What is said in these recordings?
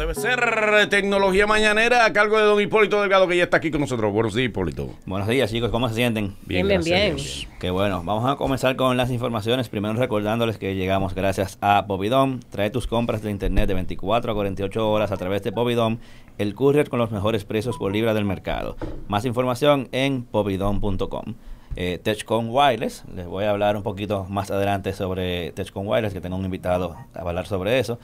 debe ser. Tecnología mañanera a cargo de don Hipólito Delgado, que ya está aquí con nosotros. Buenos días, Hipólito. Buenos días, chicos. ¿Cómo se sienten? Bien, bien, bien. Qué bueno. Vamos a comenzar con las informaciones. Primero recordándoles que llegamos gracias a Povidom. Trae tus compras de internet de 24 a 48 horas a través de Povidom, el courier con los mejores precios por libra del mercado. Más información en povidom.com. Eh, TechCon Wireless. Les voy a hablar un poquito más adelante sobre TechCon Wireless, que tengo un invitado a hablar sobre eso.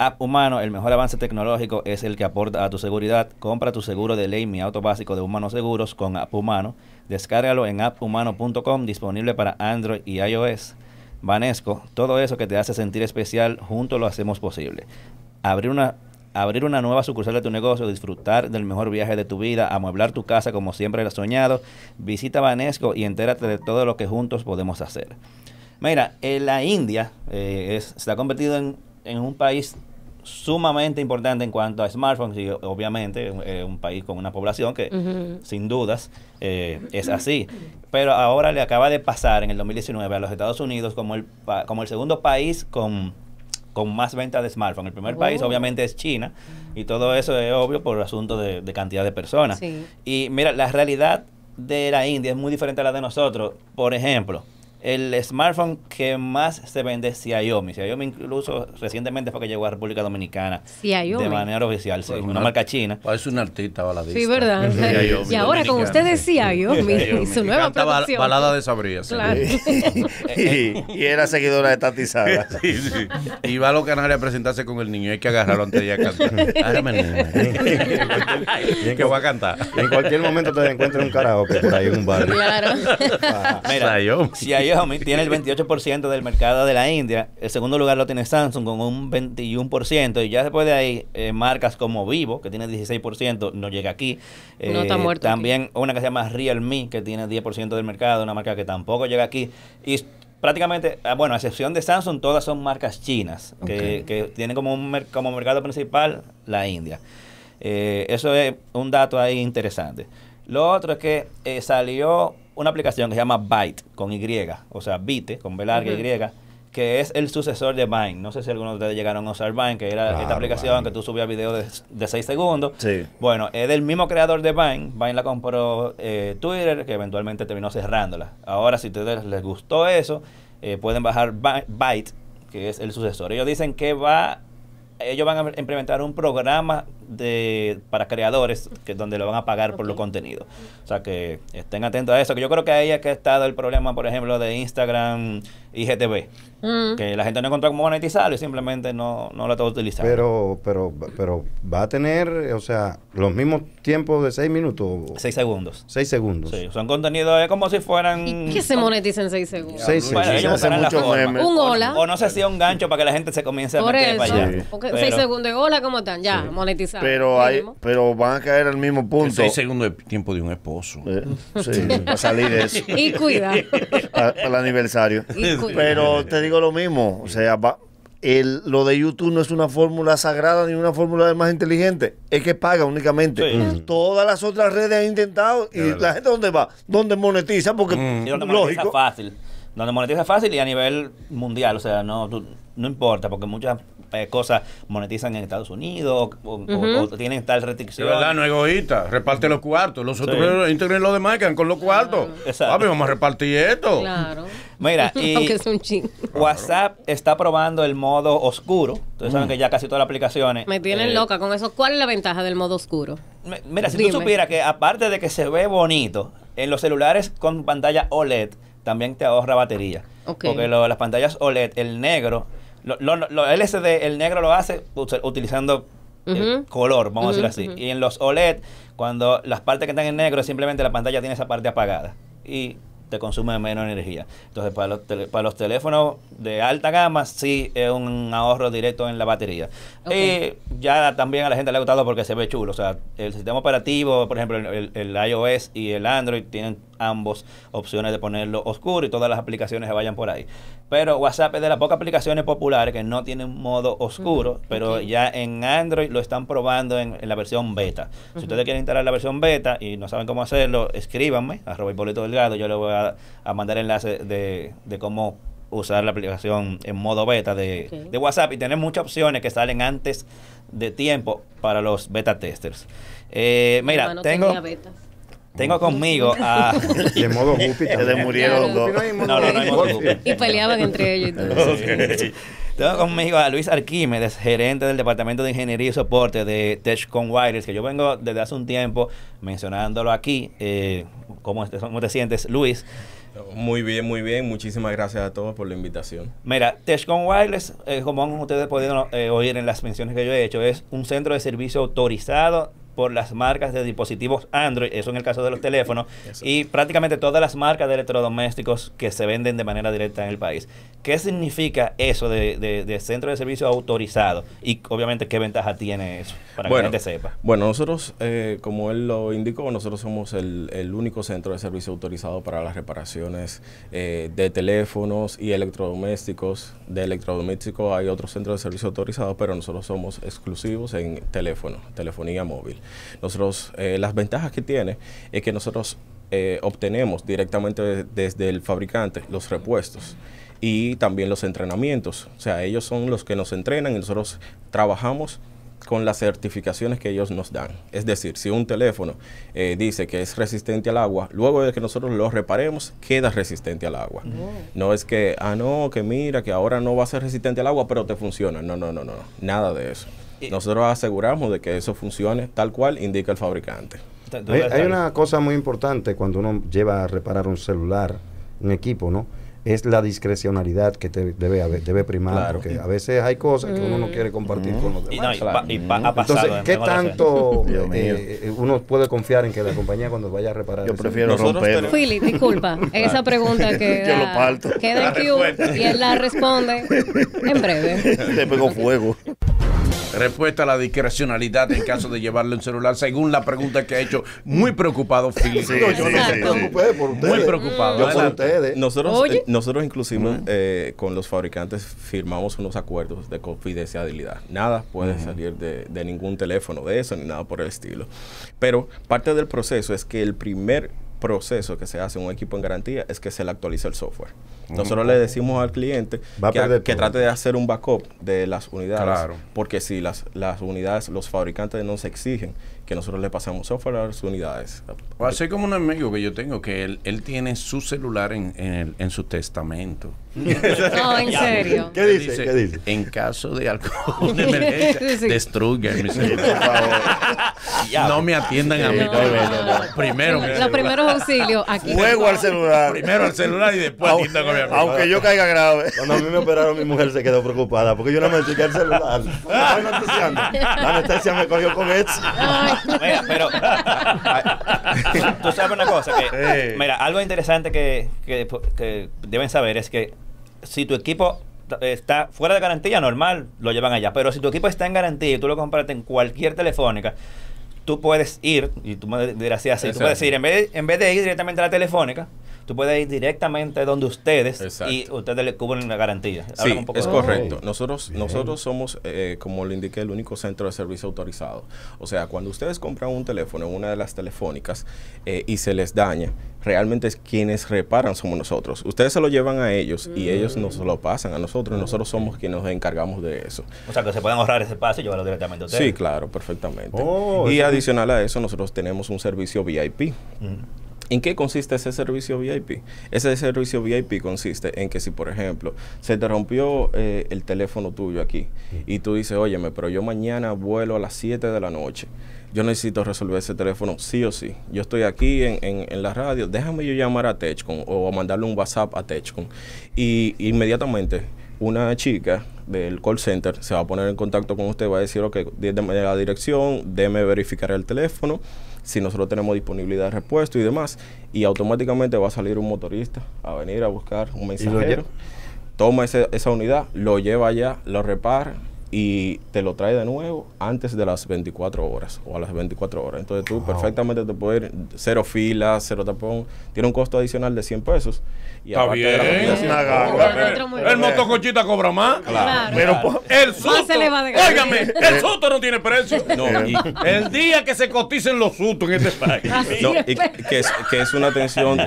App Humano, el mejor avance tecnológico es el que aporta a tu seguridad. Compra tu seguro de ley, mi auto básico de Humanos Seguros con App Humano. Descárgalo en apphumano.com, disponible para Android y iOS. Vanesco, todo eso que te hace sentir especial, juntos lo hacemos posible. Abrir una, abrir una nueva sucursal de tu negocio, disfrutar del mejor viaje de tu vida, amueblar tu casa como siempre lo has soñado. Visita Vanesco y entérate de todo lo que juntos podemos hacer. Mira, eh, la India eh, se ha convertido en, en un país sumamente importante en cuanto a smartphones y obviamente es un país con una población que sin dudas eh, es así. Pero ahora le acaba de pasar en el 2019 a los Estados Unidos como el, como el segundo país con, más ventas de smartphones. El primer país oh. obviamente es China y todo eso es obvio por asunto de, de cantidad de personas. Y mira, la realidad de la India es muy diferente a la de nosotros. Por ejemplo, el smartphone que más se vende es Xiaomi. Xiaomi incluso recientemente fue que llegó a República Dominicana. Xiaomi. De manera oficial, sí. una, marca china. Pues es un artista baladista. Sí, verdad. y ahora con ustedes Xiaomi y su nueva producción. balada de sabrías y, era seguidora de Tati sí, sí. Y va a los canales a presentarse con el niño. Hay que agarrarlo antes de a cantar. Bien que va a cantar. en cualquier momento te encuentras un karaoke por ahí en un barrio. Claro. mira, Xiaomi tiene el 28% del mercado de la India. El segundo lugar lo tiene Samsung con un 21%. Y ya después de ahí, eh, marcas como Vivo, que tiene 16%, no llega aquí. no está eh, muerto. También una que se llama Realme, que tiene 10% del mercado, una marca que tampoco llega aquí. Y prácticamente, ah, bueno, a excepción de Samsung, todas son marcas chinas, que, tienen como, un, como mercado principal la India. Eh, eso es un dato ahí interesante. Lo otro es que salió una aplicación que se llama Byte con Y, o sea, Bite con B larga Y, que es el sucesor de Vine. No sé si algunos de ustedes llegaron a usar Vine, que era esta aplicación que tú subías videos de 6 segundos. Sí. Bueno, es del mismo creador de Vine. Vine la compró eh, Twitter, que eventualmente terminó cerrándola. Ahora, si a ustedes les gustó eso, eh, pueden bajar Byte, que es el sucesor. Ellos dicen que va ellos van a implementar un programa de, para creadores, que donde lo van a pagar por los contenidos. O sea que estén atentos a eso, que yo creo que ahí es que ha estado el problema, por ejemplo, de Instagram IGTV. Mm. Que la gente no encontró cómo monetizarlo y simplemente no, no lo está utilizando. Pero, pero, pero va a tener, o sea, los mismos tiempos de 6 minutos. 6 segundos. 6 segundos. Sí, son contenidos, como si fueran. ¿Y qué se monetiza en 6 segundos? 6 segundos. ellos Un hola. O, no sé si un gancho para que la gente se comience a meter para allá. 6 segundos de hola, ¿cómo están? Ya, sí. monetizado. Pero, hay, pero van a caer al mismo punto. 6 segundos de tiempo de un esposo. Eh, sí, para salir de eso. y cuida. para, el aniversario. Pero te digo lo mismo, o sea, el, lo de YouTube no es una fórmula sagrada ni una fórmula más inteligente. Es que paga únicamente. Mm. Todas las otras redes han intentado y la gente dónde va, dónde monetiza, porque mm. lógico. fácil donde monetiza fácil y a nivel mundial, o sea, no, no importa, porque muchas eh, cosas monetizan en Estados Unidos o, tienen tal restricción. De verdad, no egoísta, reparte los cuartos, los otros integren los demás, quedan con los cuartos. Ah. vamos a repartir esto. Claro. Mira, y WhatsApp está probando el modo oscuro. Entonces saben mm. que ya casi todas las aplicaciones. Me tienen eh, loca con eso. ¿Cuál es la ventaja del modo oscuro? mira, si tú supieras que aparte de que se ve bonito, en los celulares con pantalla OLED también te ahorra batería. Porque las pantallas OLED, el negro, lo, lo, LCD, el negro lo hace utilizando eh, color, vamos a decir así. Y en los OLED, cuando las partes que están en negro, simplemente la pantalla tiene esa parte apagada. Y te consume menos energía. Entonces, para los, para los teléfonos de alta gama, sí es un ahorro directo en la batería. Y eh, ya también a la gente le ha gustado porque se ve chulo. O sea, el sistema operativo, por ejemplo, el, el iOS y el Android tienen ambos opciones de ponerlo oscuro y todas las aplicaciones se vayan por ahí. Pero WhatsApp es de las pocas aplicaciones populares que no tienen modo oscuro, pero ya en Android lo están probando en, la versión beta. Si ustedes quieren instalar la versión beta y no saben cómo hacerlo, escríbanme arroba y Delgado, yo le voy a a mandar enlaces de, de cómo usar la aplicación en modo beta de, WhatsApp y tener muchas opciones que salen antes de tiempo para los beta testers. Eh, mira, tengo... Tengo conmigo a. De modo guppy Se murieron No, no, no, tengo conmigo a Luis Arquímedes, gerente del Departamento de Ingeniería y Soporte de TechCon Wireless, que yo vengo desde hace un tiempo mencionándolo aquí. Eh, ¿cómo, te, sientes, Luis? Muy bien, muy bien. Muchísimas gracias a todos por la invitación. Mira, TechCon Wireless, eh, como ustedes pudieron eh, oír en las menciones que yo he hecho, es un centro de servicio autorizado por las marcas de dispositivos Android, eso en el caso de los teléfonos, y prácticamente todas las marcas de electrodomésticos que se venden de manera directa en el país. ¿Qué significa eso de, centro de servicio autorizado? Y obviamente, ¿qué ventaja tiene eso? Para que la gente sepa. Bueno, nosotros, eh, como él lo indicó, nosotros somos el, único centro de servicio autorizado para las reparaciones eh, de teléfonos y electrodomésticos. De electrodomésticos hay otros centros de servicio autorizados, pero nosotros somos exclusivos en teléfono, telefonía móvil. Nosotros, eh, las ventajas que tiene es que nosotros eh, obtenemos directamente desde el fabricante los repuestos y también los entrenamientos. O sea, ellos son los que nos entrenan y nosotros trabajamos con las certificaciones que ellos nos dan. Es decir, si un teléfono eh, dice que es resistente al agua, luego de que nosotros lo reparemos, queda resistente al agua. No es que, ah, no, que mira, que ahora no va a ser resistente al agua, pero te funciona. No, no, no, no, nada de eso. Nosotros aseguramos de que eso funcione tal cual indica el fabricante. Hay, una cosa muy importante cuando uno lleva a reparar un celular, un equipo, ¿no? Es la discrecionalidad que debe, debe primar, porque a veces hay cosas que uno no mm. quiere compartir con los demás. Entonces, ¿qué tanto eh, eh, eh, uno puede confiar en que la compañía cuando vaya a reparar? Yo prefiero romperlo. Philip, disculpa, esa pregunta que queda en Q y él la responde en breve. Te pego fuego. Respuesta a la discrecionalidad en caso de llevarle un celular, según la pregunta que ha hecho, muy preocupado, yo no me preocupé por ustedes. Muy preocupado. Eh, nosotros, inclusive eh, con los fabricantes firmamos unos acuerdos de confidencialidad. Nada puede salir de, de ningún teléfono de eso ni nada por el estilo. Pero parte del proceso es que el primer proceso que se hace en un equipo en garantía es que se le actualiza el software. Mm. Nosotros le decimos al cliente que, trate de hacer un backup de las unidades. Porque si las, unidades, los fabricantes nos exigen que nosotros le pasemos software a las unidades. O así como un amigo que yo tengo, que él, tiene su celular en, su testamento. no, en serio. ¿Qué dice? ¿Qué dice? En caso de alcohol de emergencia, destruyan mi celular. no me atiendan a mí. No, Primero. Los primeros auxilios aquí. al celular. Primero al celular y después atiendan a aunque yo caiga grave. Cuando a mí me operaron, mi mujer se quedó preocupada porque yo no me chequé el celular. La anestesia me cogió con esto. Mira, pero. Tú sabes una cosa. Mira, algo interesante que, que, deben saber es que si tu equipo está fuera de garantía, normal, lo llevan allá. Pero si tu equipo está en garantía y tú lo compraste en cualquier telefónica, tú puedes ir, y tú me dirás así, tú puedes ir, en vez, en vez de ir directamente a la telefónica, tú puedes ir directamente donde ustedes y ustedes le cubren la garantía. es correcto. nosotros, nosotros somos, eh, como le indiqué, el único centro de servicio autorizado. O sea, cuando ustedes compran un teléfono en una de las telefónicas eh, y se les daña, realmente es quienes reparan somos nosotros. Ustedes se lo llevan a ellos y ellos nos lo pasan a nosotros. Ah, nosotros somos quienes nos encargamos de eso. O sea, que se pueden ahorrar ese paso y llevarlo directamente a ustedes. Sí, claro, perfectamente. Oh, y adicional a eso, nosotros tenemos un servicio VIP. Mm. ¿En qué consiste ese servicio VIP? Ese servicio VIP consiste en que si, por ejemplo, se te rompió eh, el teléfono tuyo aquí y tú dices, óyeme, pero yo mañana vuelo a las 7 de la noche, yo necesito resolver ese teléfono sí o sí. Yo estoy aquí en, en, en la radio, déjame yo llamar a Techcon o mandarle un WhatsApp a Techcon. Y inmediatamente una chica del call center se va a poner en contacto con usted, va a decir, ok, déme la dirección, déme verificar el teléfono si nosotros tenemos disponibilidad de repuesto y demás, y automáticamente va a salir un motorista a venir a buscar un mensajero, toma esa unidad, lo lleva allá, lo repara y te lo trae de nuevo antes de las 24 horas o a las 24 horas. Entonces tú perfectamente te puedes ir cero filas, cero tapón. Tiene un costo adicional de 100 pesos. Y Está bien. la el, motocochita cobra más. Claro. Pero el susto. el susto no tiene precio. No, el día que se coticen los sustos en este país. Pues. que, es, que, es, una atención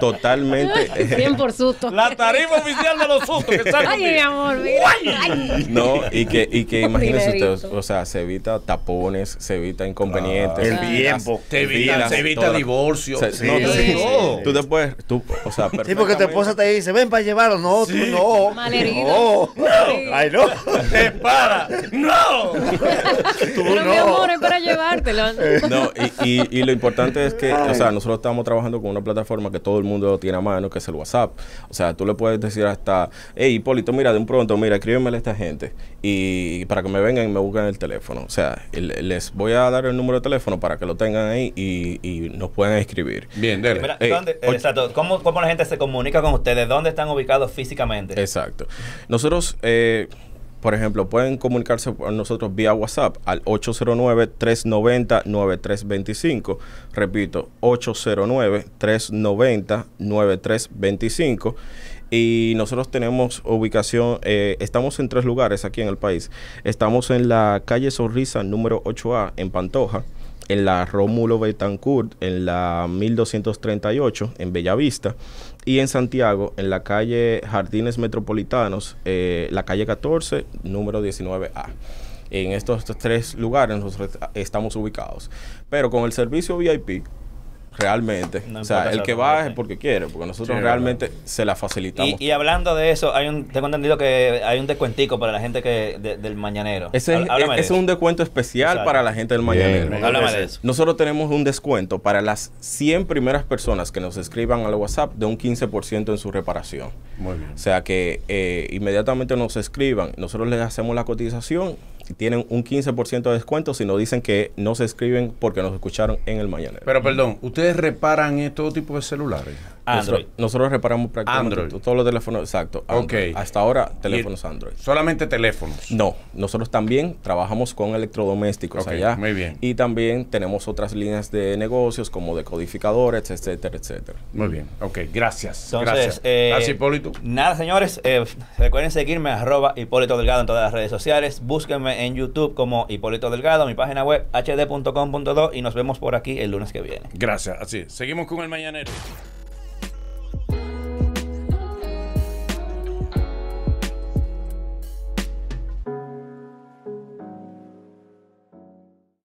totalmente. 100 por susto. La tarifa oficial de los sustos. Que Ay, mi amor, mira. No, y y que imagínese usted, o sea, se evita tapones, se evita inconvenientes. El tiempo. evita, se evita divorcio. Se, sí, no, tú te puedes, tú, o sea, Sí, porque tu esposa te dice, ven para llevarlo. No, tú no. Malherido. No. Ay, no. Te para. No. tú Pero no. mi amor, es para llevártelo. No, y, y, y, lo importante es que, o sea, nosotros estamos trabajando con una plataforma que todo el mundo tiene a mano, que es el WhatsApp. O sea, tú le puedes decir hasta, hey, Hipólito, mira, de un pronto, mira, escríbemele a esta gente. Y y para que me vengan y me busquen el teléfono. O sea, les voy a dar el número de teléfono para que lo tengan ahí y, nos puedan escribir. Bien, exacto. ¿Cómo, la gente se comunica con ustedes? ¿Dónde están ubicados físicamente? Exacto. Nosotros, eh, por ejemplo, pueden comunicarse con nosotros vía WhatsApp al 809-390-9325. Repito, 809-390-9325 y nosotros tenemos ubicación, eh, estamos en tres lugares aquí en el país. Estamos en la calle Sonrisa número 8A en Pantoja, en la Rómulo Betancourt, en la 1238 en Bellavista y en Santiago, en la calle Jardines Metropolitanos, eh, la calle 14, número 19A en estos tres lugares estamos ubicados. Pero con el servicio VIP, realmente. o sea, el que va es porque quiere, porque nosotros realmente se la facilitamos. Y, hablando de eso, hay un, tengo entendido que hay un descuentico para la gente que del mañanero. Ese es, un descuento especial para la gente del mañanero. Háblame Nosotros tenemos un descuento para las 100 primeras personas que nos escriban al WhatsApp de un 15% en su reparación. Muy bien. O sea que eh, inmediatamente nos escriban, nosotros les hacemos la cotización tienen un 15% de descuento si nos dicen que no se escriben porque nos escucharon en el mañanero. Pero perdón, ¿ustedes reparan todo tipo de celulares? Nosotros, reparamos prácticamente todos los teléfonos, exacto. Hasta ahora, teléfonos Android. ¿Solamente teléfonos? No, nosotros también trabajamos con electrodomésticos allá. Muy bien. Y también tenemos otras líneas de negocios como decodificadores, etcétera, etcétera. Muy bien, ok, gracias. gracias. Eh, Hipólito. Nada, señores, eh, recuerden seguirme arroba Hipólito Delgado en todas las redes sociales. Búsquenme en YouTube como Hipólito Delgado, mi página web hd.com.do y nos vemos por aquí el lunes que viene. Gracias, así. Seguimos con el mañanero.